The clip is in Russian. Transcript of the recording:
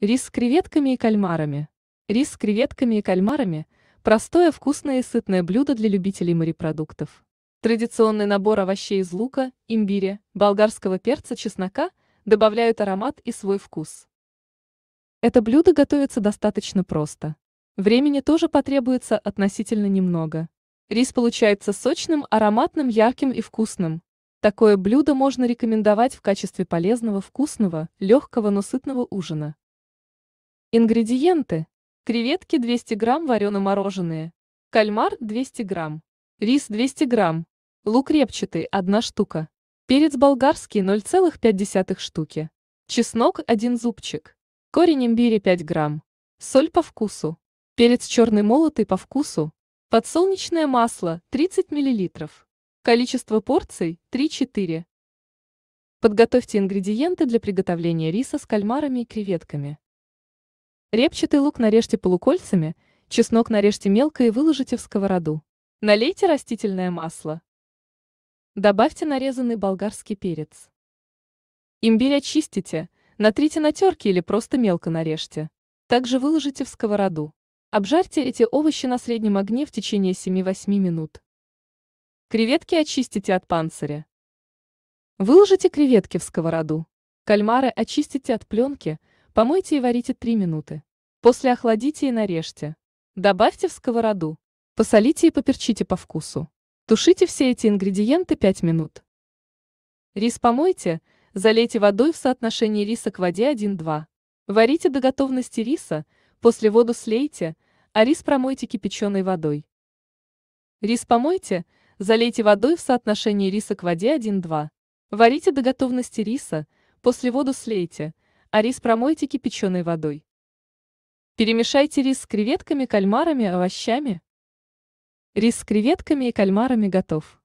Рис с креветками и кальмарами. Рис с креветками и кальмарами – простое, вкусное и сытное блюдо для любителей морепродуктов. Традиционный набор овощей из лука, имбиря, болгарского перца, чеснока добавляют аромат и свой вкус. Это блюдо готовится достаточно просто. Времени тоже потребуется относительно немного. Рис получается сочным, ароматным, ярким и вкусным. Такое блюдо можно рекомендовать в качестве полезного, вкусного, легкого, но сытного ужина. Ингредиенты. Креветки 200 грамм варено-мороженые. Кальмар 200 грамм. Рис 200 грамм. Лук репчатый 1 штука. Перец болгарский 0,5 штуки. Чеснок 1 зубчик. Корень имбиря 5 грамм. Соль по вкусу. Перец черный молотый по вкусу. Подсолнечное масло 30 мл. Количество порций 3-4. Подготовьте ингредиенты для приготовления риса с кальмарами и креветками. Репчатый лук нарежьте полукольцами, чеснок нарежьте мелко и выложите в сковороду. Налейте растительное масло. Добавьте нарезанный болгарский перец. Имбирь очистите, натрите на терке или просто мелко нарежьте. Также выложите в сковороду. Обжарьте эти овощи на среднем огне в течение 7-8 минут. Креветки очистите от панциря. Выложите креветки в сковороду. Кальмары очистите от пленки – Помойте и варите 3 минуты. После охладите и нарежьте. Добавьте в сковороду. Посолите и поперчите по вкусу. Тушите все эти ингредиенты 5 минут. Рис помойте, залейте водой в соотношении риса к воде 1-2. Варите до готовности риса, после воду слейте, а рис промойте кипяченой водой. Рис помойте, залейте водой в соотношении риса к воде 1-2. Варите до готовности риса, после воду слейте – а рис промойте кипяченой водой. Перемешайте рис с креветками, кальмарами, овощами. Рис с креветками и кальмарами готов.